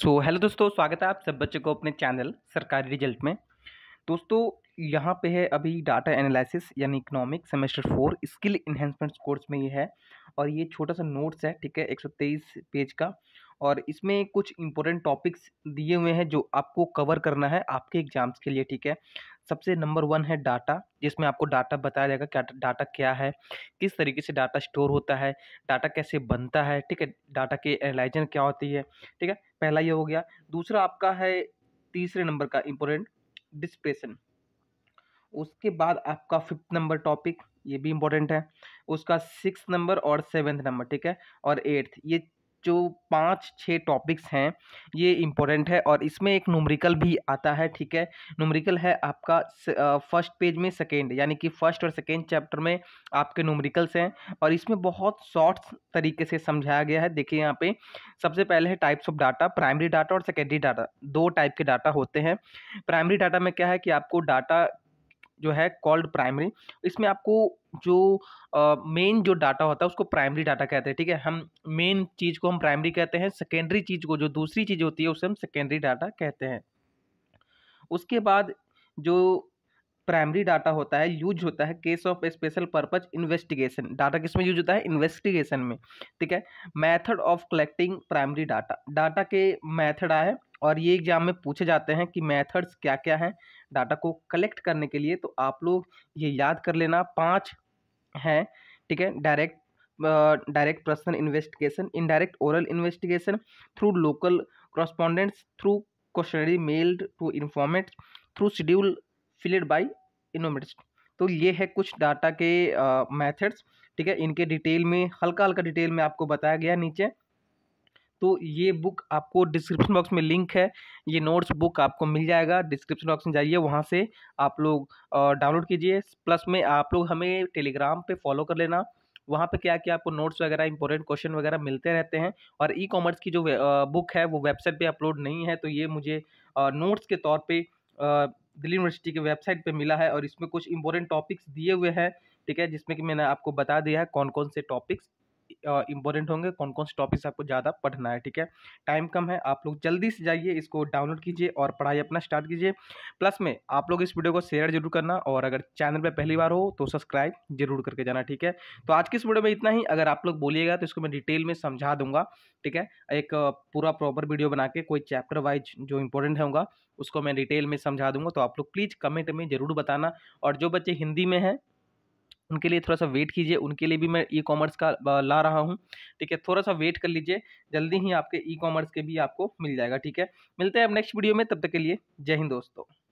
सो so, hello दोस्तों स्वागत है आप सब बच्चों को अपने चैनल सरकारी रिजल्ट में दोस्तों यहाँ पे है अभी डाटा एनालिसिस यानी economic semester four skill enhancement course में ये है और ये छोटा सा नोट्स है ठीक है 123 पेज का और इसमें कुछ इंपॉर्टेंट टॉपिक्स दिए हुए हैं जो आपको कवर करना है आपके एग्जाम्स के लिए ठीक है सबसे नंबर वन है डाटा जिसमें आपको डाटा बताया जाएगा क्या डाटा क्या है किस तरीके से डाटा स्टोर होता है डाटा कैसे बनता है ठीक है डाटा की एनालाइजन क्या होती है ठीक है पहला ये हो गया दूसरा आपका है तीसरे नंबर का इम्पोर्टेंट डिस्प्रेशन उसके बाद आपका फिफ्थ नंबर टॉपिक ये भी इम्पोर्टेंट है उसका सिक्स नंबर और सेवेंथ नंबर ठीक है और एट्थ ये जो पाँच छः टॉपिक्स हैं ये इम्पोर्टेंट है और इसमें एक नुमरिकल भी आता है ठीक है नूमरिकल है आपका फर्स्ट पेज में सेकेंड यानी कि फर्स्ट और सेकेंड चैप्टर में आपके नुमरिकल्स हैं और इसमें बहुत शॉर्ट तरीके से समझाया गया है देखिए यहाँ पे सबसे पहले है types of data primary data और सेकेंडरी डाटा दो टाइप के डाटा होते हैं प्राइमरी डाटा में क्या है कि आपको डाटा जो है कॉल्ड प्राइमरी इसमें आपको जो मेन जो डाटा होता है उसको प्राइमरी डाटा कहते हैं ठीक है हम मेन चीज़ को हम प्राइमरी कहते हैं सेकेंडरी चीज़ को जो दूसरी चीज़ होती है उसे हम सेकेंडरी डाटा कहते हैं उसके बाद जो प्राइमरी डाटा होता है यूज होता है case of special purpose investigation data किस में यूज होता है इन्वेस्टिगेशन में ठीक है method of collecting primary data data के मेथड आए और ये एग्जाम में पूछे जाते हैं कि मेथड्स क्या क्या हैं डाटा को कलेक्ट करने के लिए तो आप लोग ये याद कर लेना पाँच है ठीक है direct direct personal investigation indirect oral investigation through local correspondents through questionnaire mailed to informant through schedule filled by इनोमेटिस्ट तो ये है कुछ डाटा के मैथड्स uh, ठीक है इनके डिटेल में हल्का हल्का डिटेल में आपको बताया गया नीचे तो ये बुक आपको डिस्क्रिप्शन बॉक्स में लिंक है ये नोट्स बुक आपको मिल जाएगा डिस्क्रिप्शन बॉक्स में जाइए वहाँ से आप लोग डाउनलोड कीजिए प्लस में आप लोग हमें टेलीग्राम पे फॉलो कर लेना वहाँ पे क्या क्या आपको नोट्स वगैरह इंपॉर्टेंट क्वेश्चन वगैरह मिलते रहते हैं और ई कॉमर्स की जो बुक है वो वेबसाइट पे अपलोड नहीं है तो ये मुझे नोट्स के तौर पे दिल्ली यूनिवर्सिटी के वेबसाइट पे मिला है और इसमें कुछ इंपॉर्टेंट टॉपिक्स दिए हुए हैं ठीक है जिसमें कि मैंने आपको बता दिया है कौन कौन से टॉपिक्स इंपॉर्टेंट होंगे कौन कौन से टॉपिक्स आपको ज़्यादा पढ़ना है ठीक है टाइम कम है आप लोग जल्दी से जाइए इसको डाउनलोड कीजिए और पढ़ाई अपना स्टार्ट कीजिए प्लस में आप लोग इस वीडियो को शेयर जरूर करना और अगर चैनल पर पहली बार हो तो सब्सक्राइब जरूर करके जाना ठीक है तो आज की इस वीडियो में इतना ही अगर आप लोग बोलिएगा तो इसको मैं डिटेल में समझा दूंगा ठीक है एक पूरा प्रॉपर वीडियो बना के कोई चैप्टर वाइज जो इंपॉर्टेंट है उसको मैं डिटेल में समझा दूंगा तो आप लोग प्लीज़ कमेंट में ज़रूर बताना और जो बच्चे हिंदी में हैं उनके लिए थोड़ा सा वेट कीजिए उनके लिए भी मैं ई कॉमर्स का ला रहा हूँ ठीक है थोड़ा सा वेट कर लीजिए जल्दी ही आपके ई कॉमर्स के भी आपको मिल जाएगा ठीक है मिलते हैं अब नेक्स्ट वीडियो में तब तक के लिए जय हिंद दोस्तों